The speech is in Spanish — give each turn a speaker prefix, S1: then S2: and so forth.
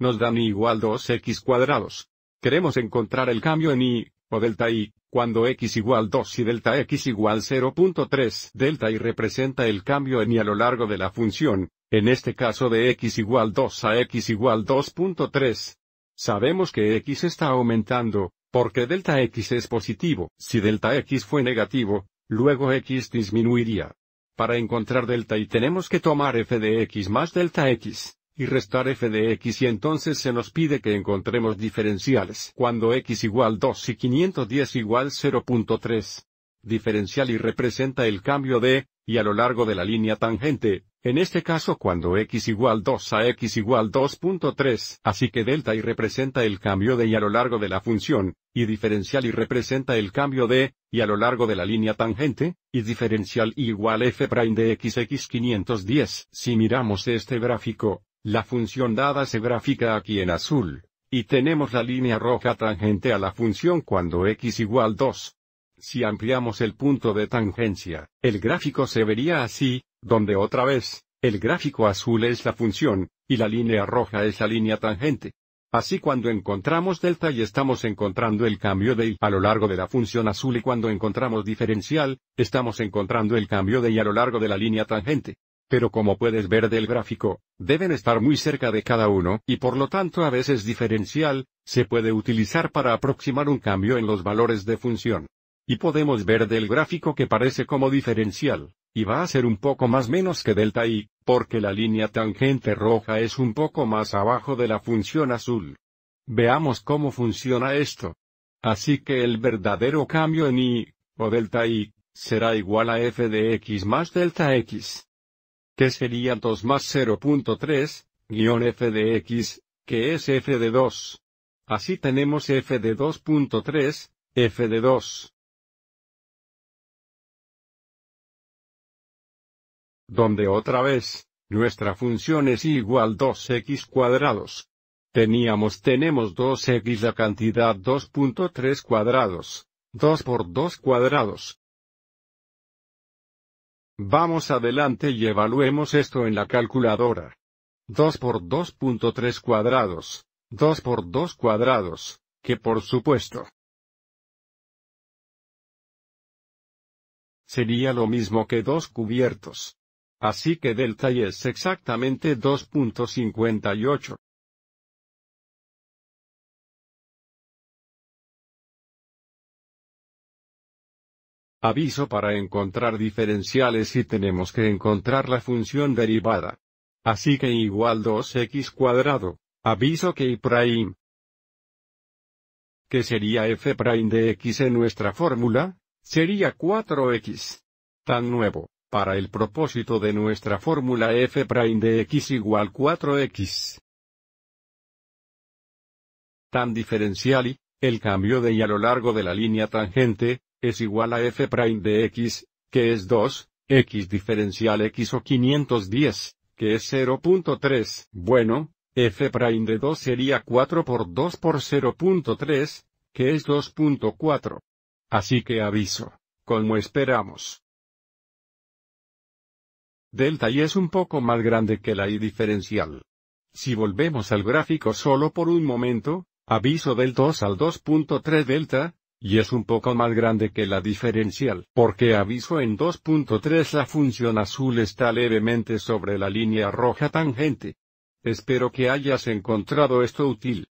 S1: Nos dan y igual 2x cuadrados. Queremos encontrar el cambio en y, o delta y, cuando x igual 2 y delta x igual 0.3. Delta y representa el cambio en y a lo largo de la función, en este caso de x igual 2 a x igual 2.3. Sabemos que x está aumentando, porque delta x es positivo. Si delta x fue negativo, luego x disminuiría. Para encontrar delta y tenemos que tomar f de x más delta x, y restar f de x y entonces se nos pide que encontremos diferenciales cuando x igual 2 y 510 igual 0.3. Diferencial y representa el cambio de y a lo largo de la línea tangente, en este caso cuando x igual 2 a x igual 2.3, así que delta y representa el cambio de y a lo largo de la función, y diferencial y representa el cambio de, y a lo largo de la línea tangente, y diferencial igual f' prime de xx 510. Si miramos este gráfico, la función dada se gráfica aquí en azul, y tenemos la línea roja tangente a la función cuando x igual 2, si ampliamos el punto de tangencia, el gráfico se vería así, donde otra vez, el gráfico azul es la función, y la línea roja es la línea tangente. Así cuando encontramos delta y estamos encontrando el cambio de y a lo largo de la función azul y cuando encontramos diferencial, estamos encontrando el cambio de y a lo largo de la línea tangente. Pero como puedes ver del gráfico, deben estar muy cerca de cada uno y por lo tanto a veces diferencial, se puede utilizar para aproximar un cambio en los valores de función. Y podemos ver del gráfico que parece como diferencial, y va a ser un poco más menos que delta y, porque la línea tangente roja es un poco más abajo de la función azul. Veamos cómo funciona esto. Así que el verdadero cambio en i, o delta y, será igual a f de x más delta x. Que sería 2 más 0.3, guión f de x, que es f de 2. Así tenemos f de 2.3, f de 2. donde otra vez, nuestra función es igual 2x cuadrados. Teníamos tenemos 2x la cantidad 2.3 cuadrados, 2 por 2 cuadrados. Vamos adelante y evaluemos esto en la calculadora. 2 por 2.3 cuadrados, 2 por 2 cuadrados, que por supuesto sería lo mismo que 2 cubiertos. Así que delta y es exactamente 2.58. Aviso para encontrar diferenciales y tenemos que encontrar la función derivada. Así que igual 2x cuadrado. Aviso que y prime que sería f prime de x en nuestra fórmula, sería 4x. Tan nuevo, para el propósito de nuestra fórmula f' de x igual 4x tan diferencial y, el cambio de y a lo largo de la línea tangente, es igual a f' de x, que es 2, x diferencial x o 510, que es 0.3. Bueno, f' de 2 sería 4 por 2 por 0.3, que es 2.4. Así que aviso, como esperamos, delta y es un poco más grande que la y diferencial. Si volvemos al gráfico solo por un momento, aviso del 2 al 2.3 delta, y es un poco más grande que la diferencial, porque aviso en 2.3 la función azul está levemente sobre la línea roja tangente. Espero que hayas encontrado esto útil.